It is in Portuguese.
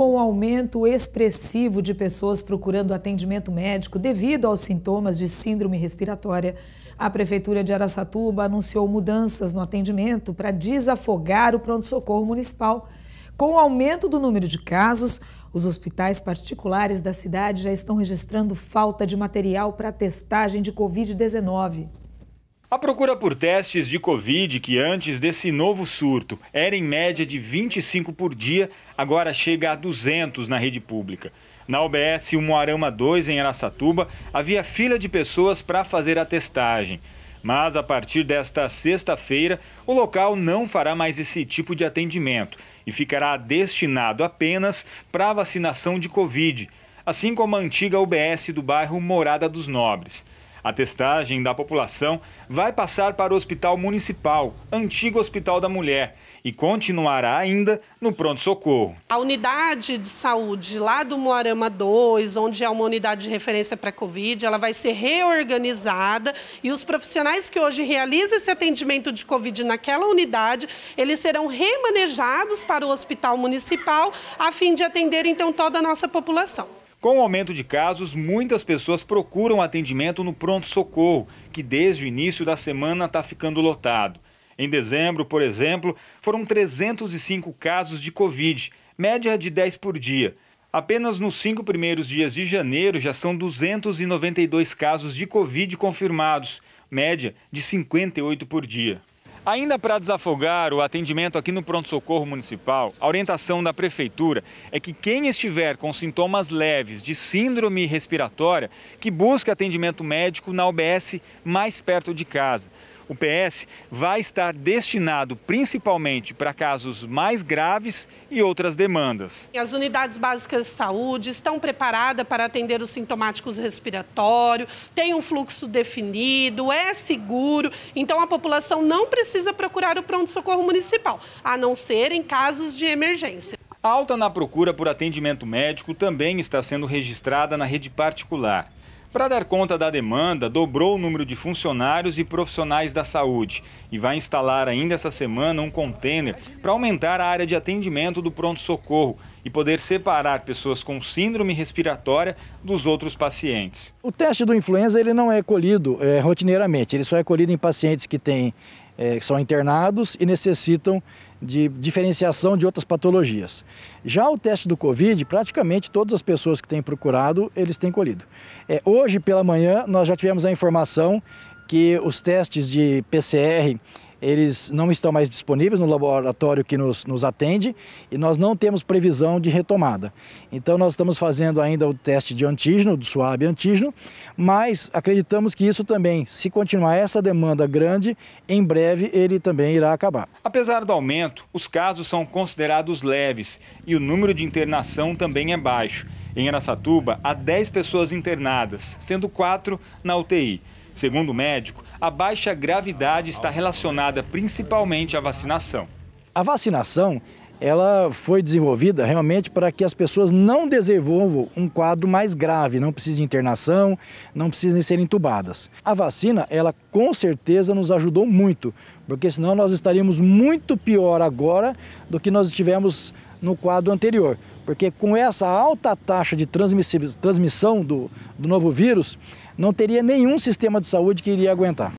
com o aumento expressivo de pessoas procurando atendimento médico devido aos sintomas de síndrome respiratória, a Prefeitura de Aracatuba anunciou mudanças no atendimento para desafogar o pronto-socorro municipal. Com o aumento do número de casos, os hospitais particulares da cidade já estão registrando falta de material para testagem de Covid-19. A procura por testes de Covid, que antes desse novo surto era em média de 25 por dia, agora chega a 200 na rede pública. Na OBS Moarama 2, em Aracatuba, havia fila de pessoas para fazer a testagem. Mas a partir desta sexta-feira, o local não fará mais esse tipo de atendimento e ficará destinado apenas para vacinação de Covid, assim como a antiga UBS do bairro Morada dos Nobres. A testagem da população vai passar para o Hospital Municipal, antigo Hospital da Mulher, e continuará ainda no pronto-socorro. A unidade de saúde lá do Moarama 2, onde é uma unidade de referência para a Covid, ela vai ser reorganizada e os profissionais que hoje realizam esse atendimento de Covid naquela unidade, eles serão remanejados para o Hospital Municipal a fim de atender então toda a nossa população. Com o aumento de casos, muitas pessoas procuram atendimento no pronto-socorro, que desde o início da semana está ficando lotado. Em dezembro, por exemplo, foram 305 casos de Covid, média de 10 por dia. Apenas nos cinco primeiros dias de janeiro já são 292 casos de Covid confirmados, média de 58 por dia. Ainda para desafogar o atendimento aqui no pronto-socorro municipal, a orientação da prefeitura é que quem estiver com sintomas leves de síndrome respiratória, que busque atendimento médico na UBS mais perto de casa o PS vai estar destinado principalmente para casos mais graves e outras demandas. As unidades básicas de saúde estão preparadas para atender os sintomáticos respiratórios, tem um fluxo definido, é seguro, então a população não precisa procurar o pronto-socorro municipal, a não ser em casos de emergência. A alta na procura por atendimento médico também está sendo registrada na rede particular. Para dar conta da demanda, dobrou o número de funcionários e profissionais da saúde e vai instalar ainda essa semana um contêiner para aumentar a área de atendimento do pronto-socorro e poder separar pessoas com síndrome respiratória dos outros pacientes. O teste do influenza ele não é colhido é, rotineiramente, ele só é colhido em pacientes que têm é, que são internados e necessitam de diferenciação de outras patologias. Já o teste do Covid, praticamente todas as pessoas que têm procurado, eles têm colhido. É, hoje pela manhã, nós já tivemos a informação que os testes de PCR eles não estão mais disponíveis no laboratório que nos, nos atende e nós não temos previsão de retomada. Então nós estamos fazendo ainda o teste de antígeno, do suave antígeno, mas acreditamos que isso também, se continuar essa demanda grande, em breve ele também irá acabar. Apesar do aumento, os casos são considerados leves e o número de internação também é baixo. Em Aracatuba, há 10 pessoas internadas, sendo 4 na UTI. Segundo o médico, a baixa gravidade está relacionada principalmente à vacinação. A vacinação ela foi desenvolvida realmente para que as pessoas não desenvolvam um quadro mais grave, não precisem de internação, não precisem ser entubadas. A vacina, ela com certeza nos ajudou muito, porque senão nós estaríamos muito pior agora do que nós estivemos no quadro anterior. Porque com essa alta taxa de transmissão do, do novo vírus, não teria nenhum sistema de saúde que iria aguentar.